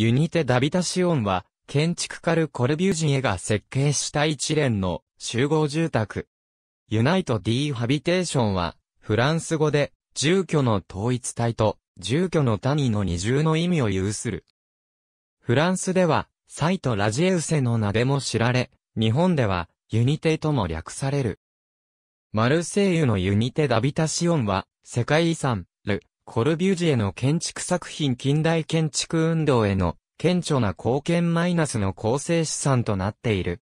ユニテ・ダビタシオンは、建築家ル・コルビュージエが設計した一連の集合住宅。ユナイト・ディ・ハビテーションは、フランス語で、住居の統一体と、住居の谷の二重の意味を有する。フランスでは、サイト・ラジエウセの名でも知られ、日本では、ユニテとも略される。マルセイユのユニテ・ダビタシオンは、世界遺産、コルビュジエの建築作品近代建築運動への顕著な貢献マイナスの構成資産となっている。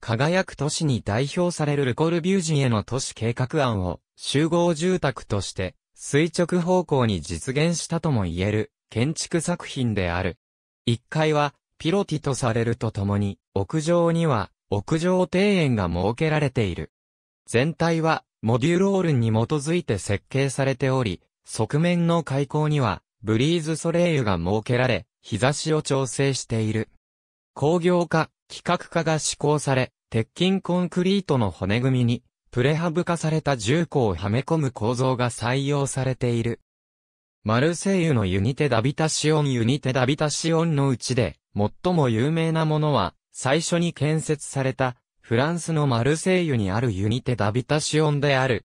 輝く都市に代表されるルコルビュージへの都市計画案を集合住宅として垂直方向に実現したとも言える建築作品である。1階はピロティとされるとともに屋上には屋上庭園が設けられている。全体はモデュロールに基づいて設計されており、側面の開口には、ブリーズソレイユが設けられ、日差しを調整している。工業化、規格化が施行され、鉄筋コンクリートの骨組みに、プレハブ化された重工をはめ込む構造が採用されている。マルセイユのユニテダビタシオンユニテダビタシオンのうちで、最も有名なものは、最初に建設された、フランスのマルセイユにあるユニテダビタシオンである。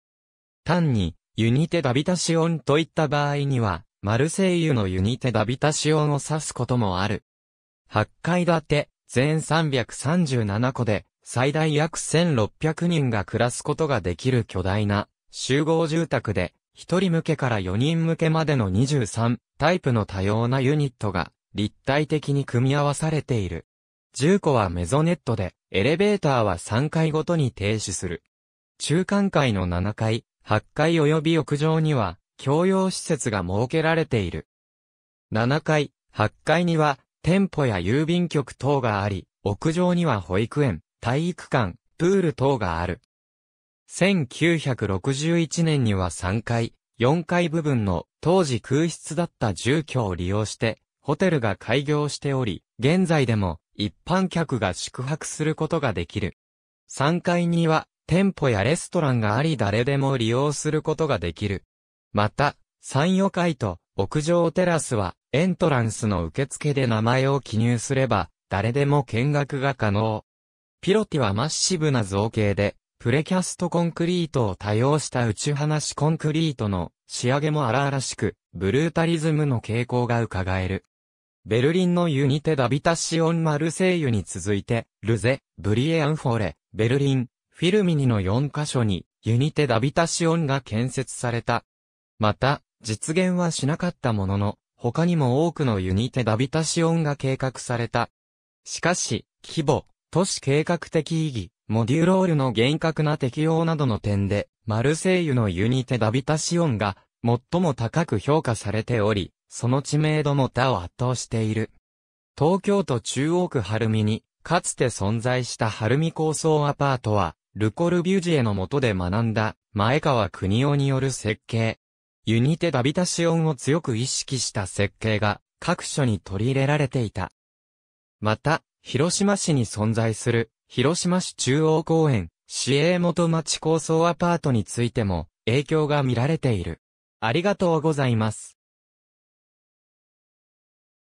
単に、ユニテダビタシオンといった場合には、マルセイユのユニテダビタシオンを指すこともある。8階建て、全337個で、最大約1600人が暮らすことができる巨大な集合住宅で、1人向けから4人向けまでの23タイプの多様なユニットが立体的に組み合わされている。10個はメゾネットで、エレベーターは3階ごとに停止する。中間階の7階、8階及び屋上には、共用施設が設けられている。7階、8階には、店舗や郵便局等があり、屋上には保育園、体育館、プール等がある。1961年には3階、4階部分の当時空室だった住居を利用して、ホテルが開業しており、現在でも一般客が宿泊することができる。3階には店舗やレストランがあり誰でも利用することができる。また、山与会と屋上テラスはエントランスの受付で名前を記入すれば誰でも見学が可能。ピロティはマッシブな造形でプレキャストコンクリートを多用した打ち放しコンクリートの仕上げも荒々しく、ブルータリズムの傾向が伺える。ベルリンのユニテ・ダビタシオン・マルセイユに続いて、ルゼ、ブリエ・アンフォレ、ベルリン、フィルミニの4カ所にユニテ・ダビタシオンが建設された。また、実現はしなかったものの、他にも多くのユニテ・ダビタシオンが計画された。しかし、規模、都市計画的意義、モデュロールの厳格な適用などの点で、マルセイユのユニテ・ダビタシオンが最も高く評価されており、その知名度も他を圧倒している。東京都中央区晴海に、かつて存在した晴海高層アパートは、ルコルビュジエの下で学んだ、前川国夫による設計。ユニテダビタシオンを強く意識した設計が、各所に取り入れられていた。また、広島市に存在する、広島市中央公園、市営元町高層アパートについても、影響が見られている。ありがとうございます。